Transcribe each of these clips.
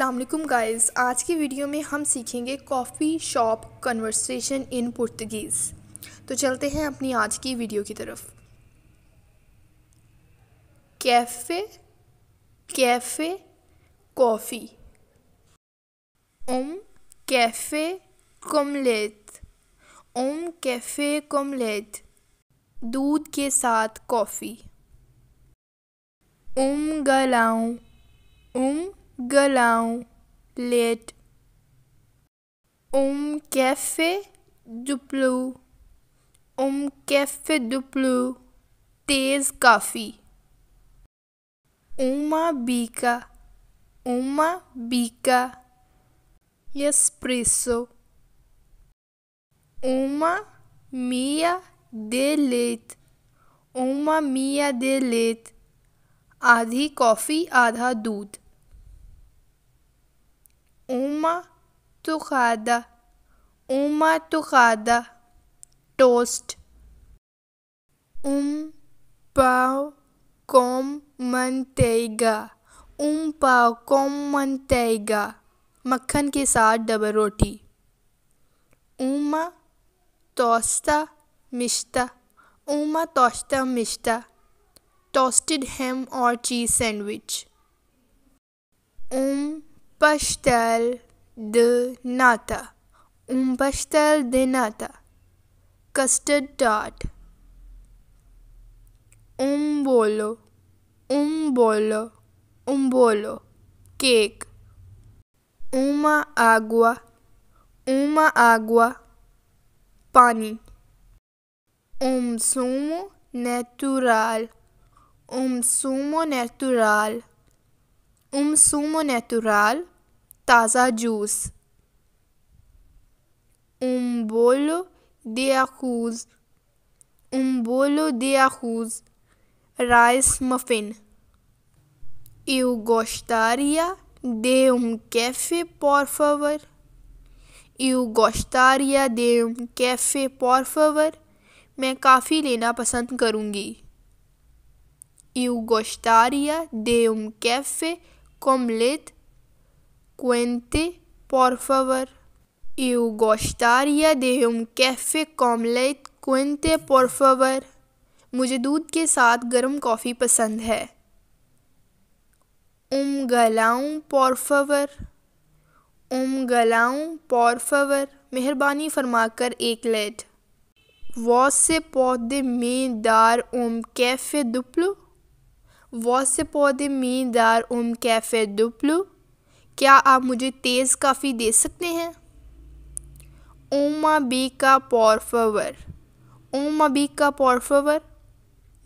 अस्सलाम वालेकुम गाइस आज की वीडियो में हम सीखेंगे coffee shop conversation in Portuguese तो चलते हैं अपनी आज की वीडियो की तरफ कैफ़े कैफ़े कॉफ़ी ओम कैफ़े कमलेत ओम कैफ़े कमलेत दूध के साथ कॉफ़ी ओम गलाऊ उम galão, leite, um café duplo, um café duplo, três coffee, uma bica, uma bica, espresso, uma meia de leite, uma meia de leite, आधी coffee, adha दूध uma torrada, uma torrada, toast. Um pão com manteiga, um pão com manteiga, मक्खन के साथ double रोटी उमा तोस्ता मिश्ता उमा तोस्ता मिश्ता टोस्टेड हैम और चीज़ सैंडविच उम pastel de nata. Un pastel de nata. Custard tart. Un bolo. Un bolo. Un bolo. Cake. Uma agua, Uma agua, Pani. un sumo natural. un sumo natural. उमसुमो नेतुराल ताज़ा juice उम उम्बोलो दियाखूज बोलो दियाखूज राइस मफिन यू गोश्तारिया दे उम कैफे पॉर यू गोश्तारिया दे उम कैफे पॉर मैं काफ़ी लेना पसंद करूँगी यू गोश्तारिया दे उम कैफे complete. Cuente, por favor. Eu gostaria de um café com leite. Cuente, por favor. मुझे दूध के साथ गर्म कॉफ़ी पसंद है उम गलाऊँ पॉरफवर उम गलाऊँ पॉरफवर मेहरबानी फरमाकर एक लेट वॉस से पौधे में दार उम कैफे दुप्लू वॉसे पौधे मी दार उम कैफ़े डुप्लू क्या आप मुझे तेज़ काफ़ी दे सकते हैं ओमा बी का पॉरफवर ओमा बी का पॉरफवर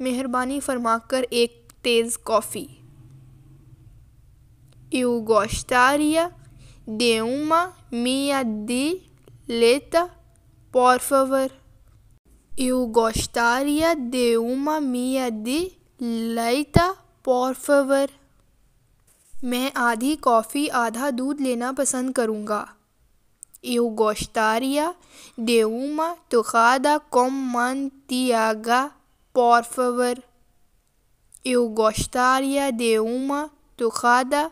मेहरबानी फरमाकर एक तेज़ कॉफ़ी यू गोश्तारिया दे उमा मिया दी लेता favor. यू गोश्तारिया दे उमा मिया दी लाइटा पॉरफेवर मैं आधी कॉफ़ी आधा दूध लेना पसंद करूँगा यो गोश्तारिया देउमा तुखादा कॉम मान तियागा पॉरफेवर यो गोश्तारिया देउमा खादा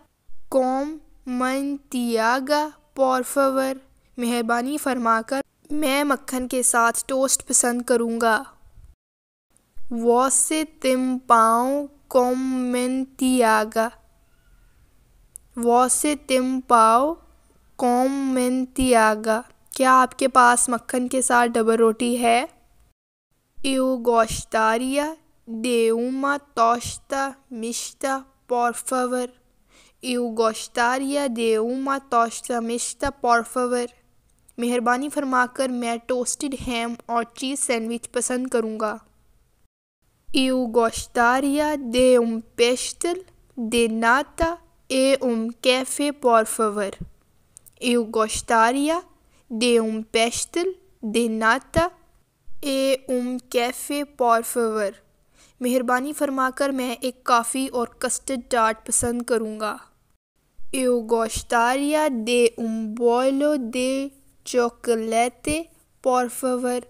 कॉम मन तियागा पॉरफेवर मेहरबानी फरमाकर मैं मक्खन के साथ टोस्ट पसंद करूँगा Você tem pão com mentiaga. Você tem pão com manteiga. क्या आपके पास मक्खन के साथ डबल रोटी है Eu gostaria de uma tosta mista, por favor. Eu gostaria de uma tosta mista, por favor. मेहरबानी फरमाकर मैं टोस्टेड हैम और चीज़ सैंडविच पसंद करूँगा Eu gostaria de um pastel de nata e um café, por favor. Eu gostaria de um pastel de nata e um café, por favor. मेहरबानी फरमाकर मैं एक काफ़ी और कस्टर्ड टार्ट पसंद करूँगा एओ गोश्तारिया दे उम बॉयलो दे चॉकलेते पॉर फेवर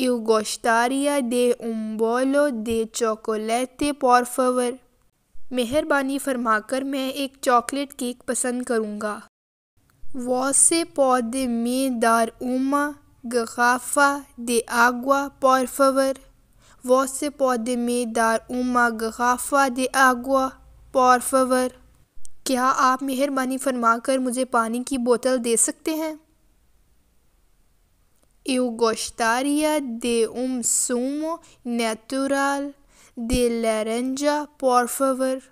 Eu gostaria de um bolo de chocolate, por favor. मेहरबानी फरमाकर मैं एक चॉकलेट केक पसंद करूँगा Você pode me dar uma garrafa de água, por favor? Você pode me dar uma garrafa de água, por favor? क्या आप मेहरबानी फरमाकर मुझे पानी की बोतल दे सकते हैं Eu gostaria de um sumo natural de laranja, por favor.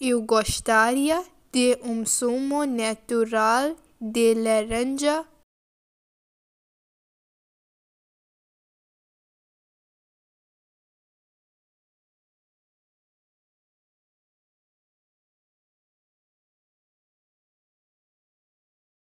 Eu gostaria de um sumo natural de laranja,